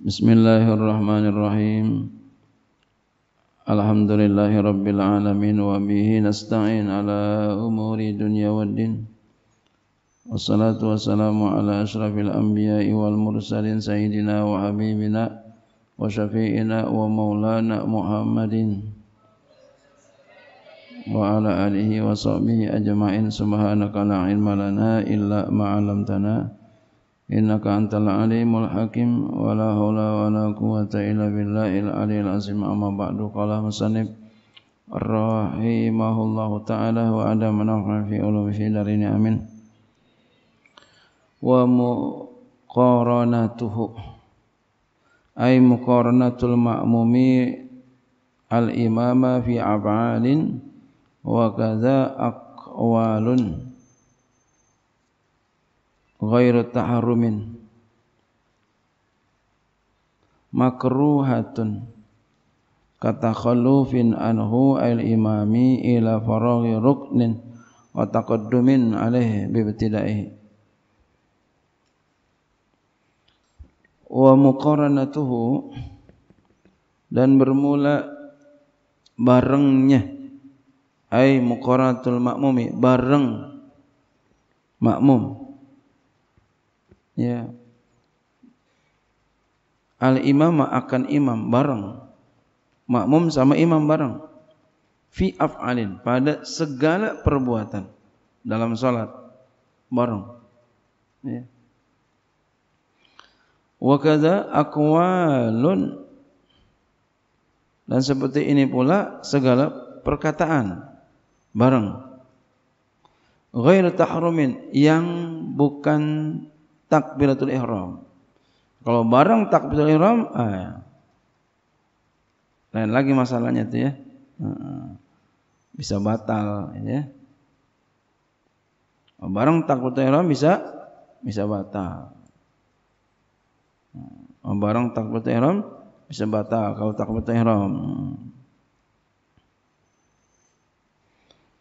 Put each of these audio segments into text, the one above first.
Bismillahirrahmanirrahim Alhamdulillahi Rabbil Alamin Wa bihi nasta'in ala umuri dunya wa din Wassalatu wassalamu ala ashrafil anbiya wal mursalin Sayyidina wa habibina wa syafi'ina wa maulana Muhammadin Wa ala alihi wa sahbihi ajma'in Subhanaka la ilma lana illa ma'alamtana Inna innaka antal alimul hakim wala hawla wala quwwata illa billahil aliyil azim amma ba'du qala musannif rahimahullahu ta'ala wa ada manafa fi ulu fi darini amin wa muqaranatuhu ay muqaranatul ma'mumi al imama fi ab'alin wa kaza aqwalun ghairu taharrumin makruhatun kata khalufin anhu al imami ila faraghi ruknin wa taqaddumin alaihi bi ibtida'i wa muqaranatuhu dan bermula barengnya ai muqaratul makmumi bareng makmum Ya. Al imam akan imam bareng. Makmum sama imam bareng. Fi af'alin pada segala perbuatan dalam salat bareng. Ya. Wa kadza aqwalun dan seperti ini pula segala perkataan bareng. Ghair tahrumin yang bukan takbiratul ihram. Kalau bareng takbiratul ihram, ah, ya. lain lagi masalahnya itu ya. Bisa batal ya. Kalau bareng takbiratul ihram bisa bisa batal. Kalau bareng takbiratul ihram bisa batal kalau takbiratul ihram. Hmm.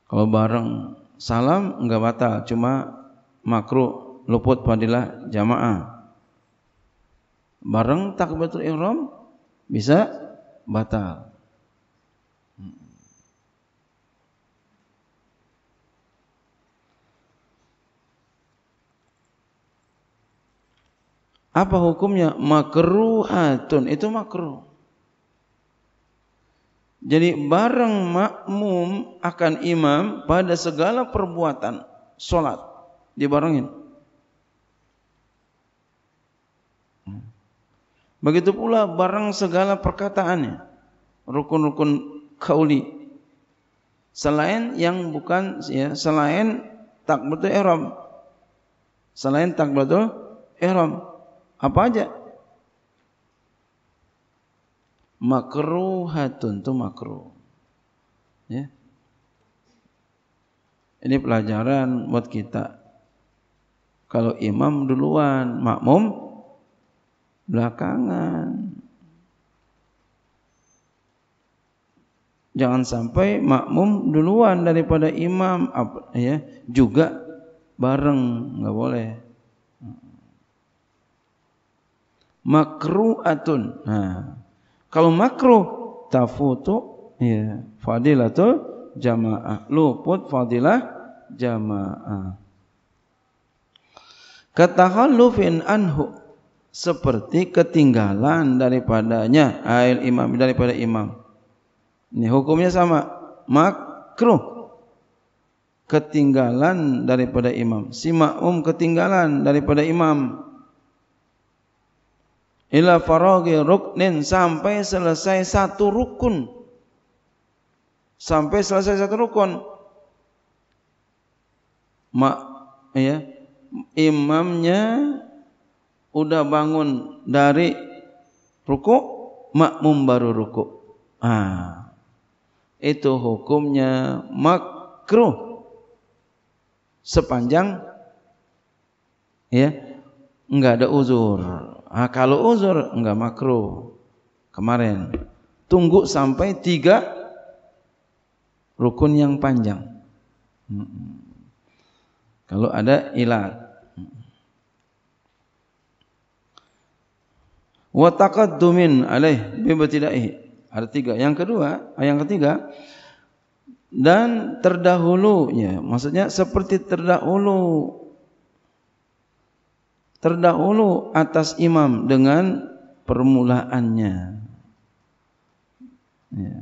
Kalau bareng salam enggak batal, cuma makruh luput padilah jamaah. Bareng takbiratul ihram bisa batal. Apa hukumnya makruhatun itu makruh. Jadi bareng makmum akan imam pada segala perbuatan solat dibarengin. Begitu pula barang segala perkataannya. Rukun-rukun kauli. Selain yang bukan, ya, selain tak betul ihram. Selain tak betul ihram. Apa aja? Makruhatun itu makruh. Ya. Ini pelajaran buat kita. Kalau imam duluan, makmum belakangan. Jangan sampai makmum duluan daripada imam apa, ya, juga bareng enggak boleh. Makruhatun. Nah, kalau makruh tafutu ya, fadilatul jamaah. Luput fadilah jamaah. Katakan lufin anhu seperti ketinggalan daripadanya ail imam daripada imam ini hukumnya sama makruh ketinggalan daripada imam si makmum ketinggalan daripada imam ila faraghi ruknin sampai selesai satu rukun sampai selesai satu rukun mak ya imamnya udah bangun dari ruku makmum baru ruku. Ah. Itu hukumnya makruh sepanjang ya enggak ada uzur. Ah kalau uzur enggak makruh. Kemarin tunggu sampai tiga rukun yang panjang. Hmm. Kalau ada ilat wa taqaddumin alaih bi ibtidaih. Ada tiga. Yang kedua, ah, yang ketiga dan terdahulu ya maksudnya seperti terdahulu terdahulu atas imam dengan permulaannya. Ya.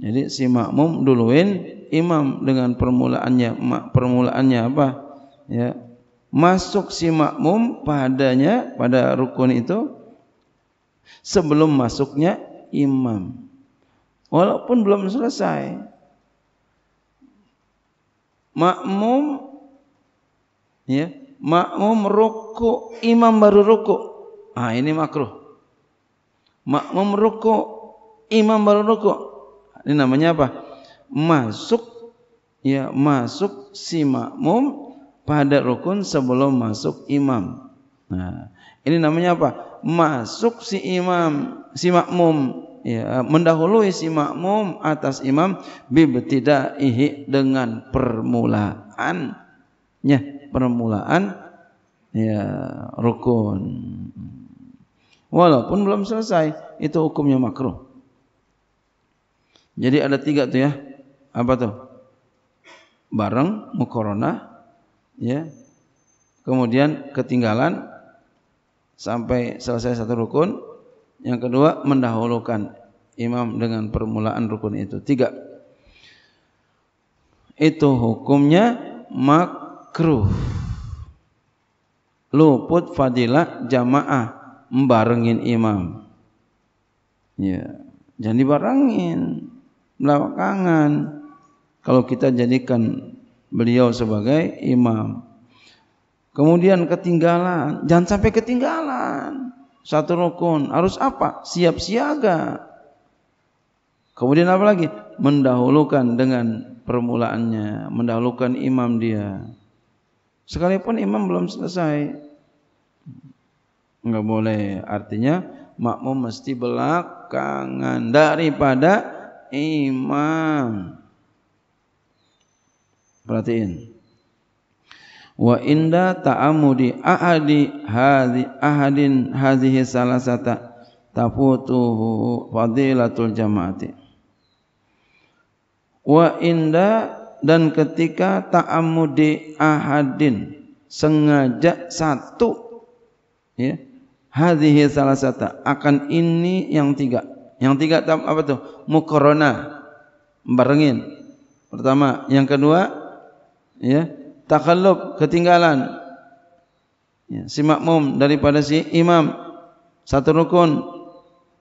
Jadi si makmum duluin imam dengan permulaannya, permulaannya apa? Ya, masuk si makmum padanya pada rukun itu sebelum masuknya imam walaupun belum selesai makmum ya makmum ruku imam baru ruku ah ini makruh makmum ruku imam baru ruku ini namanya apa masuk ya masuk si makmum pada rukun sebelum masuk imam. Nah, ini namanya apa? Masuk si imam, si makmum ya, mendahului si makmum atas imam bibtidaihi dengan permulaannya. permulaan ya rukun. Walaupun belum selesai, itu hukumnya makruh. Jadi ada tiga tuh ya. Apa tuh? Bareng, mukorona, ya kemudian ketinggalan sampai selesai satu rukun yang kedua mendahulukan imam dengan permulaan rukun itu tiga itu hukumnya makruh luput fadilah jamaah membarengin imam ya jangan dibarengin belakangan kalau kita jadikan beliau sebagai imam. Kemudian ketinggalan, jangan sampai ketinggalan. Satu rukun harus apa? Siap siaga. Kemudian apa lagi? Mendahulukan dengan permulaannya, mendahulukan imam dia. Sekalipun imam belum selesai. Enggak boleh. Artinya makmum mesti belakangan daripada imam. Perhatiin. Wa inda ta'amudi ahadi hadhi ahadin hadhihi salasata tafutuhu fadilatul jamaati. Wa inda dan ketika ta'amudi ahadin sengaja satu ya hadhihi salasata akan ini yang tiga. Yang tiga apa tuh? Mukarrana. Barengin. Pertama, yang kedua ya takhallub ketinggalan ya si makmum daripada si imam satu rukun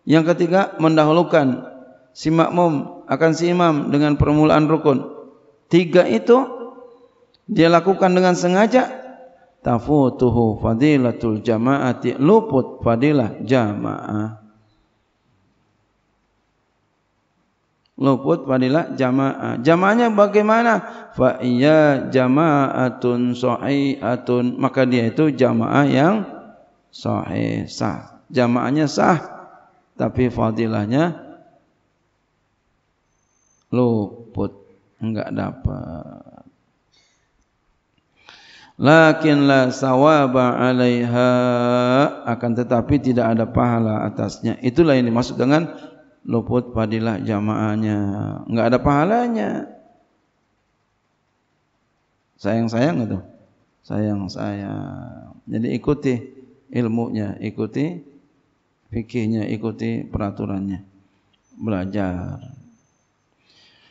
yang ketiga mendahulukan si makmum akan si imam dengan permulaan rukun tiga itu dia lakukan dengan sengaja tafutuhu fadilatul jamaati luput fadilah jamaah luput padila jamaah. Jamaahnya bagaimana? Fa iya jamaatun sahihatun maka dia itu jamaah yang sahih sah. Jamaahnya sah tapi fadilahnya luput enggak dapat. Lakin la sawaba alaiha akan tetapi tidak ada pahala atasnya. Itulah yang dimaksud dengan luput padilah jamaahnya enggak ada pahalanya sayang-sayang itu sayang saya. jadi ikuti ilmunya ikuti fikihnya ikuti peraturannya belajar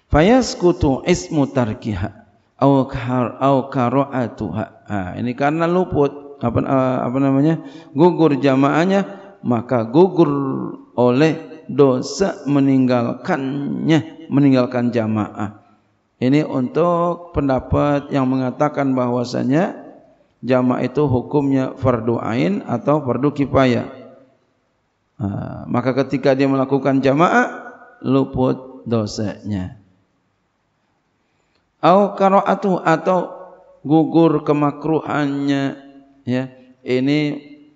fayaskutu ismu tarkiha au kar au karaatuha ah ini karena luput apa apa namanya gugur jamaahnya maka gugur oleh dosa meninggalkannya, meninggalkan jamaah. Ini untuk pendapat yang mengatakan bahwasanya jamaah itu hukumnya fardu ain atau fardu kipaya. Nah, ha, maka ketika dia melakukan jamaah luput dosanya. Au karaatu atau gugur kemakruhannya ya. Ini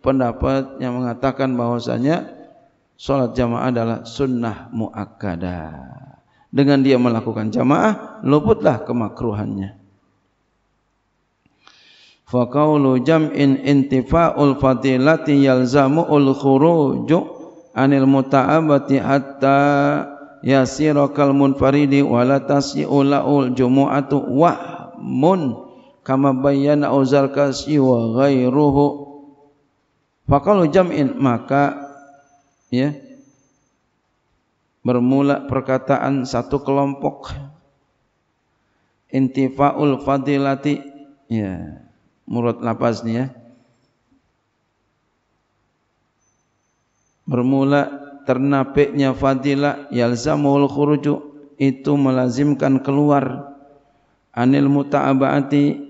pendapat yang mengatakan bahwasanya Salat jamaah adalah sunnah mu'akkadah. Dengan dia melakukan jamaah, luputlah kemakruhannya. Faqaulu jam'in intifa'ul fadilati yalzamu'ul khuruju anil muta'abati hatta yasira kal munfaridi wala tasyi'u la'ul jumu'atu wahmun kama bayyana uzar kasyi wa ghairuhu Faqaulu jam'in maka ya bermula perkataan satu kelompok intifaul fadilati ya murad lapas ni ya bermula ternapiknya fadilah yalzamul khuruju itu melazimkan keluar anil muta'abati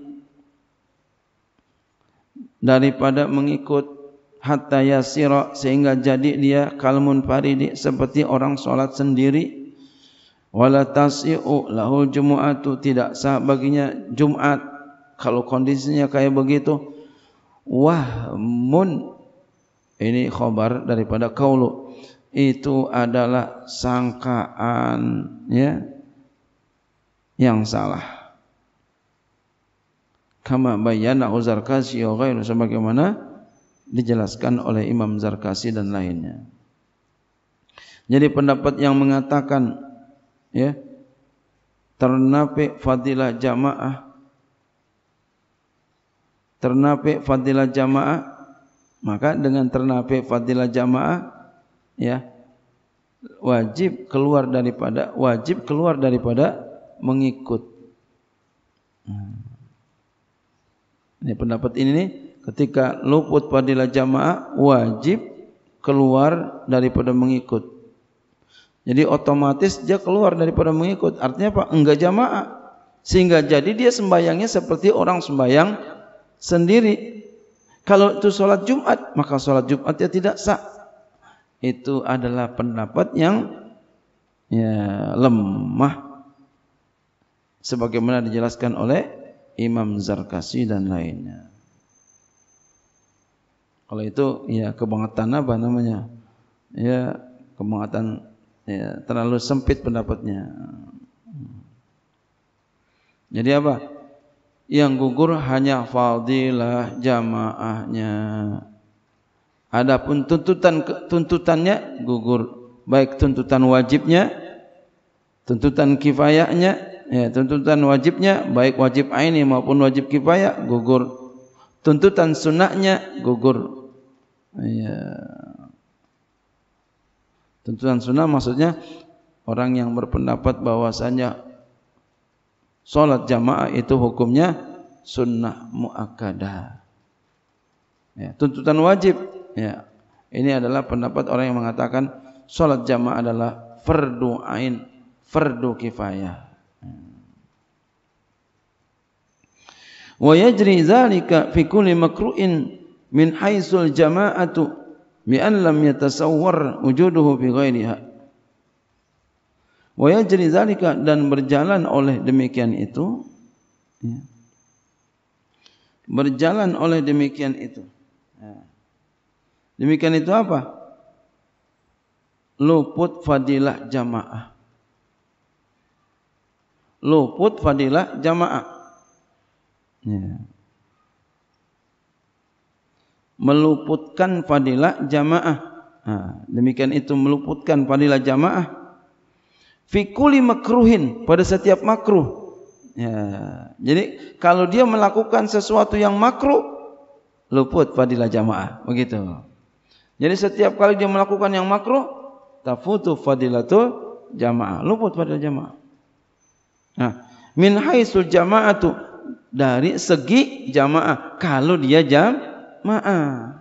daripada mengikut hatta yasira sehingga jadi dia kalmun faridi seperti orang solat sendiri wala tasiu lahul jumu'atu tidak sah baginya Jumat kalau kondisinya kayak begitu Wah mun ini khabar daripada kaulu itu adalah sangkaan ya yang salah kama bayana uzarkasi wa ghairu sebagaimana dijelaskan oleh Imam Zarkasi dan lainnya. Jadi pendapat yang mengatakan ya ternapik fadilah jamaah ternapik fadilah jamaah maka dengan ternapik fadilah jamaah ya wajib keluar daripada wajib keluar daripada mengikut ini pendapat ini nih ketika luput fadilah jamaah wajib keluar daripada mengikut. Jadi otomatis dia keluar daripada mengikut. Artinya apa? Enggak jamaah. Sehingga jadi dia sembayangnya seperti orang sembayang sendiri. Kalau itu sholat Jumat, maka sholat Jumat dia ya tidak sah. Itu adalah pendapat yang ya, lemah. Sebagaimana dijelaskan oleh Imam Zarkasi dan lainnya. Kalau itu ya kebangetan apa namanya? Ya kebangetan ya terlalu sempit pendapatnya. Jadi apa? Yang gugur hanya fadilah jamaahnya. Adapun tuntutan tuntutannya gugur baik tuntutan wajibnya, tuntutan kifayahnya, ya, tuntutan wajibnya baik wajib aini maupun wajib kifayah gugur. Tuntutan sunnahnya gugur Iya. Tuntunan sunnah maksudnya orang yang berpendapat bahwasanya solat jamaah itu hukumnya sunnah muakkadah. Ya, tuntutan wajib. Ya. Ini adalah pendapat orang yang mengatakan solat jamaah adalah fardu ain, fardu kifayah. Wa yajri dzalika fi min haitsul jama'atu bi an lam yatasawwar wujuduhu bi ghairiha wa yajri zalika dan berjalan oleh demikian itu ya. berjalan oleh demikian itu ya. demikian itu apa luput fadilah jamaah luput fadilah jamaah ya meluputkan fadilah jamaah. Nah, ha, demikian itu meluputkan fadilah jamaah. Fikuli makruhin pada setiap makruh. Ya, jadi kalau dia melakukan sesuatu yang makruh, luput fadilah jamaah. Begitu. Jadi setiap kali dia melakukan yang makruh, tafutu fadilatul jamaah. Luput fadilah jamaah. Nah, ha, min haisul jamaah tu dari segi jamaah. Kalau dia jam jamaah.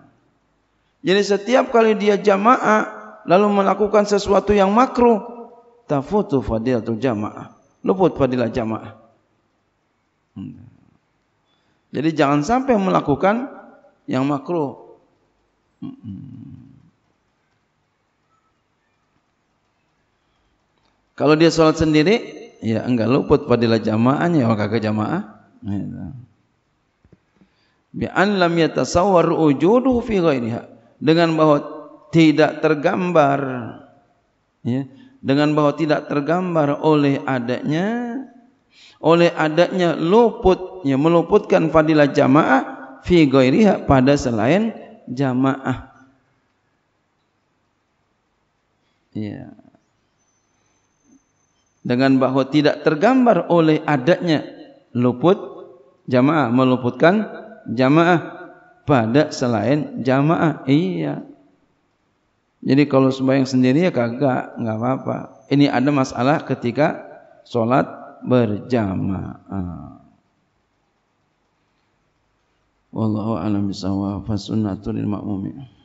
Jadi setiap kali dia jamaah lalu melakukan sesuatu yang makruh, tafutu fadilatul jamaah. Luput fadilah jamaah. Jadi jangan sampai melakukan yang makruh. Kalau dia salat sendiri, ya enggak luput fadilah jamaahnya, orang kagak jamaah. Ya bi'an lam yatasawwar wujuduhu fi ghairiha dengan bahwa tidak tergambar ya dengan bahwa tidak tergambar oleh adanya oleh adanya luput ya meluputkan fadilah jamaah fi ghairiha pada selain jamaah ya dengan bahwa tidak tergambar oleh adanya luput jamaah meluputkan jamaah pada selain jamaah iya jadi kalau sembahyang sendiri ya kagak nggak apa-apa ini ada masalah ketika sholat berjamaah wallahu a'lam bisawab fasunnatul makmumin